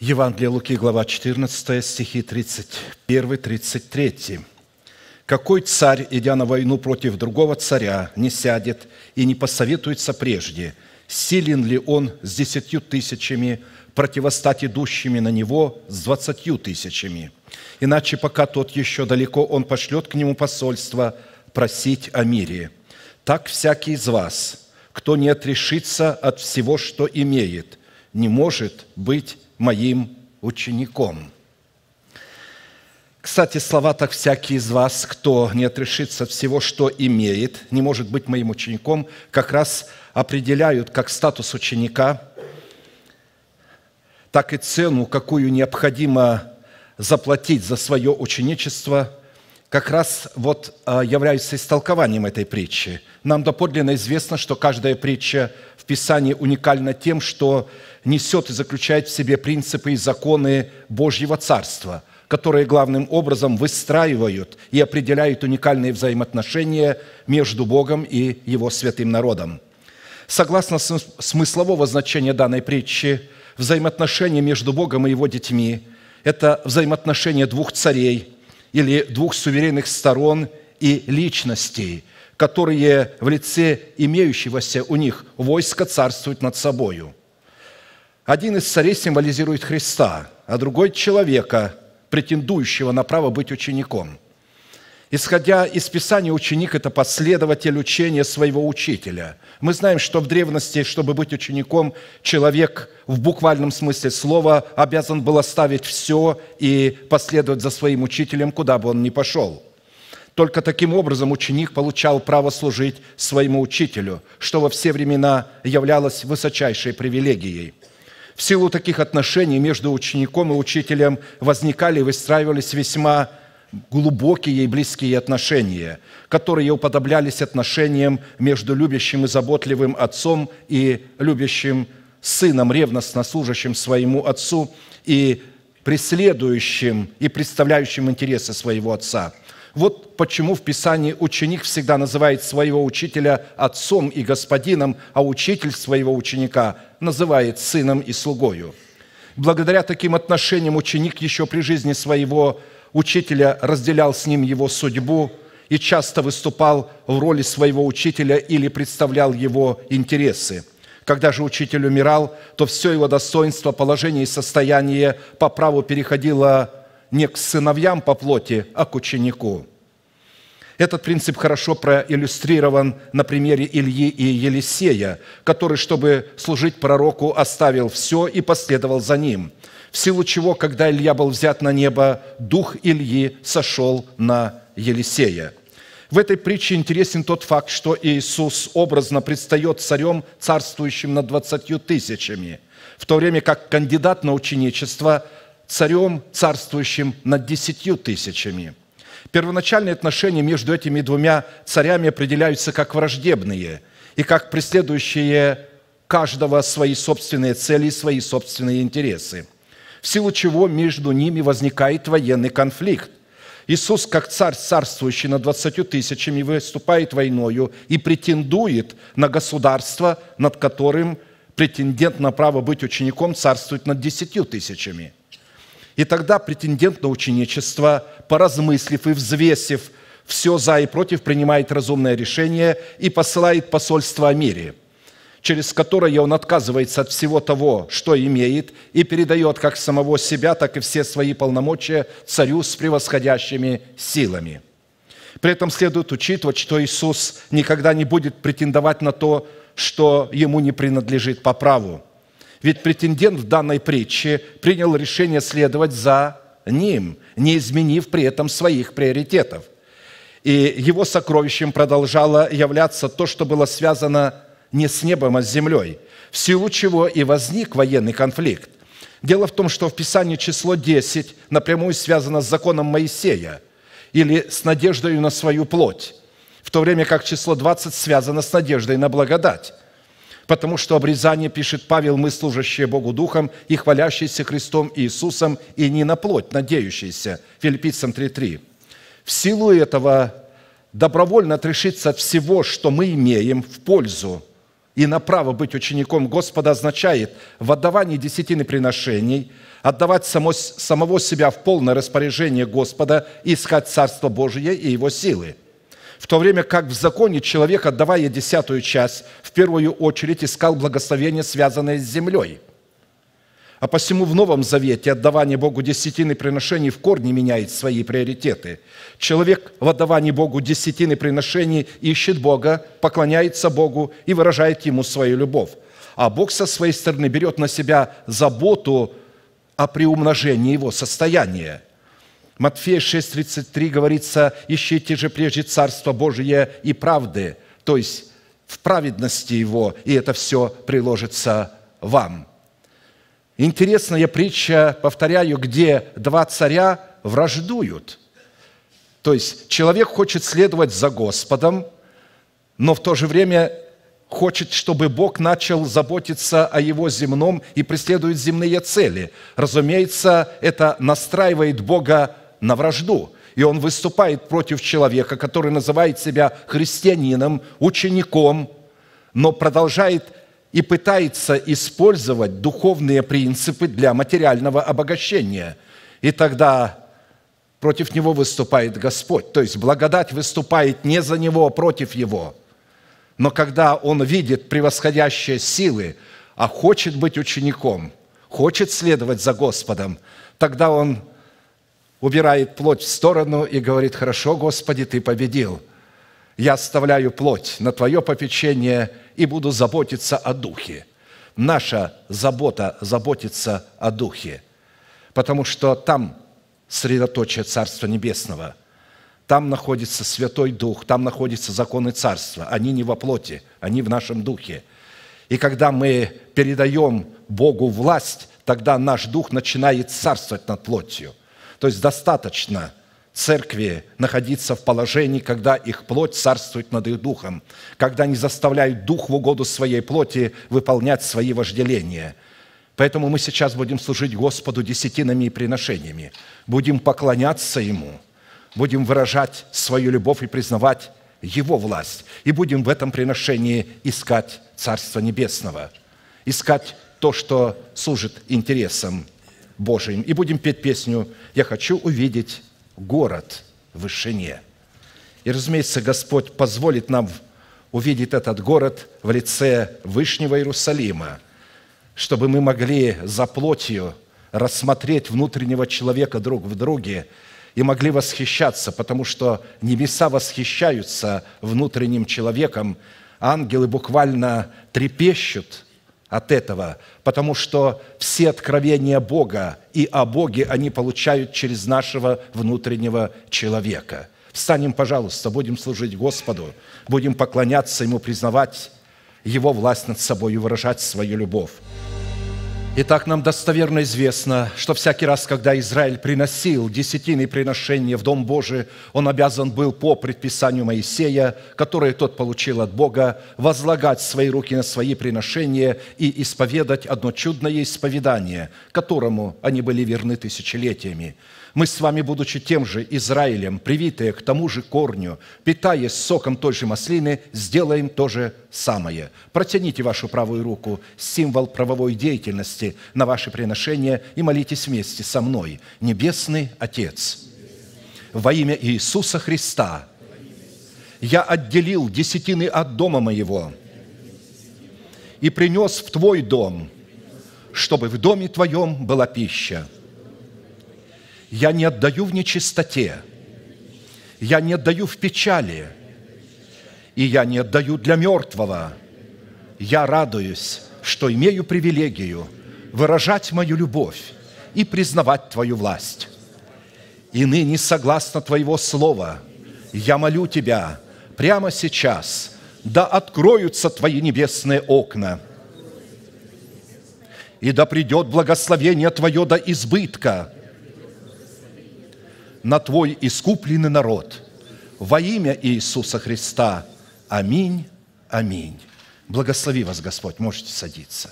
Евангелие Луки, глава 14, стихи 31-33. «Какой царь, идя на войну против другого царя, не сядет и не посоветуется прежде, силен ли он с десятью тысячами противостать идущими на него с двадцатью тысячами? Иначе, пока тот еще далеко, он пошлет к нему посольство просить о мире. Так всякий из вас, кто не отрешится от всего, что имеет, не может быть моим учеником». Кстати, слова так всякий из вас, кто не отрешится от всего, что имеет, не может быть моим учеником, как раз определяют как статус ученика, так и цену, какую необходимо заплатить за свое ученичество как раз вот а, являются истолкованием этой притчи. Нам доподлинно известно, что каждая притча в Писании уникальна тем, что несет и заключает в себе принципы и законы Божьего Царства, которые главным образом выстраивают и определяют уникальные взаимоотношения между Богом и Его святым народом. Согласно смыслового значения данной притчи, взаимоотношения между Богом и Его детьми – это взаимоотношения двух царей – или двух суверенных сторон и личностей, которые в лице имеющегося у них войска царствуют над собою. Один из царей символизирует Христа, а другой – человека, претендующего на право быть учеником – Исходя из Писания, ученик – это последователь учения своего учителя. Мы знаем, что в древности, чтобы быть учеником, человек в буквальном смысле слова обязан был оставить все и последовать за своим учителем, куда бы он ни пошел. Только таким образом ученик получал право служить своему учителю, что во все времена являлось высочайшей привилегией. В силу таких отношений между учеником и учителем возникали и выстраивались весьма глубокие и близкие отношения, которые уподоблялись отношениям между любящим и заботливым отцом и любящим сыном, ревностно служащим своему отцу и преследующим и представляющим интересы своего отца. Вот почему в Писании ученик всегда называет своего учителя отцом и господином, а учитель своего ученика называет сыном и слугою. Благодаря таким отношениям ученик еще при жизни своего учителя, разделял с ним его судьбу и часто выступал в роли своего учителя или представлял его интересы. Когда же учитель умирал, то все его достоинство, положение и состояние по праву переходило не к сыновьям по плоти, а к ученику. Этот принцип хорошо проиллюстрирован на примере Ильи и Елисея, который, чтобы служить пророку, оставил все и последовал за ним – в силу чего, когда Илья был взят на небо, дух Ильи сошел на Елисея. В этой притче интересен тот факт, что Иисус образно предстает царем, царствующим над двадцатью тысячами, в то время как кандидат на ученичество – царем, царствующим над десятью тысячами. Первоначальные отношения между этими двумя царями определяются как враждебные и как преследующие каждого свои собственные цели и свои собственные интересы – силу чего между ними возникает военный конфликт. Иисус, как царь, царствующий над двадцатью тысячами, выступает войною и претендует на государство, над которым претендент на право быть учеником царствует над десятью тысячами. И тогда претендент на ученичество, поразмыслив и взвесив все за и против, принимает разумное решение и посылает посольство о мире – через которое он отказывается от всего того, что имеет, и передает как самого себя, так и все свои полномочия царю с превосходящими силами. При этом следует учитывать, что Иисус никогда не будет претендовать на то, что ему не принадлежит по праву. Ведь претендент в данной притче принял решение следовать за ним, не изменив при этом своих приоритетов. И его сокровищем продолжало являться то, что было связано не с небом, а с землей, в силу чего и возник военный конфликт. Дело в том, что в Писании число 10 напрямую связано с законом Моисея или с надеждой на свою плоть, в то время как число 20 связано с надеждой на благодать. Потому что обрезание, пишет Павел, мы, служащие Богу Духом и хвалящиеся Христом Иисусом, и не на плоть, надеющиеся. Филиппийцам 3.3. В силу этого добровольно отрешиться от всего, что мы имеем, в пользу и на право быть учеником Господа означает в отдавании десятины приношений, отдавать само, самого себя в полное распоряжение Господа, искать Царство Божие и Его силы. В то время как в законе человек, отдавая десятую часть, в первую очередь искал благословение, связанное с землей – а посему в Новом Завете отдавание Богу десятины приношений в корне меняет свои приоритеты. Человек в отдавании Богу десятины приношений ищет Бога, поклоняется Богу и выражает Ему свою любовь. А Бог со своей стороны берет на себя заботу о приумножении его состояния. Матфея 6:33 говорится, «Ищите же прежде Царство Божие и правды», то есть в праведности Его, и это все приложится вам. Интересная притча, повторяю, где два царя враждуют. То есть человек хочет следовать за Господом, но в то же время хочет, чтобы Бог начал заботиться о его земном и преследует земные цели. Разумеется, это настраивает Бога на вражду. И он выступает против человека, который называет себя христианином, учеником, но продолжает и пытается использовать духовные принципы для материального обогащения. И тогда против него выступает Господь. То есть благодать выступает не за него, а против его. Но когда он видит превосходящие силы, а хочет быть учеником, хочет следовать за Господом, тогда он убирает плоть в сторону и говорит, «Хорошо, Господи, Ты победил» я оставляю плоть на Твое попечение и буду заботиться о Духе. Наша забота – заботиться о Духе, потому что там средоточие Царства Небесного, там находится Святой Дух, там находятся законы Царства. Они не во плоти, они в нашем Духе. И когда мы передаем Богу власть, тогда наш Дух начинает царствовать над плотью. То есть достаточно – церкви находиться в положении, когда их плоть царствует над их духом, когда они заставляют дух в угоду своей плоти выполнять свои вожделения. Поэтому мы сейчас будем служить Господу десятинами и приношениями, будем поклоняться Ему, будем выражать свою любовь и признавать Его власть, и будем в этом приношении искать Царство Небесного, искать то, что служит интересам Божьим, И будем петь песню «Я хочу увидеть город в вышине. И, разумеется, Господь позволит нам увидеть этот город в лице Вышнего Иерусалима, чтобы мы могли за плотью рассмотреть внутреннего человека друг в друге и могли восхищаться, потому что небеса восхищаются внутренним человеком, ангелы буквально трепещут – от этого, потому что все откровения Бога и о Боге они получают через нашего внутреннего человека. Встанем, пожалуйста, будем служить Господу, будем поклоняться Ему, признавать Его власть над собой и выражать свою любовь. Итак, нам достоверно известно, что всякий раз, когда Израиль приносил десятины приношения в Дом Божий, он обязан был по предписанию Моисея, которое тот получил от Бога, возлагать свои руки на свои приношения и исповедать одно чудное исповедание, которому они были верны тысячелетиями. Мы с вами, будучи тем же Израилем, привитые к тому же корню, питаясь соком той же маслины, сделаем то же самое. Протяните вашу правую руку, символ правовой деятельности, возложите на ваши приношения и молитесь вместе со мной. Небесный Отец, во имя Иисуса Христа, я отделил десятины от дома моего и принес в Твой дом, чтобы в доме Твоем была пища. Я не отдаю в нечистоте, я не отдаю в печали, и я не отдаю для мертвого. Я радуюсь, что имею привилегию – выражать мою любовь и признавать Твою власть. И ныне, согласно Твоего Слова, я молю Тебя прямо сейчас, да откроются Твои небесные окна, и да придет благословение Твое до избытка на Твой искупленный народ. Во имя Иисуса Христа. Аминь, аминь. Благослови вас, Господь, можете садиться.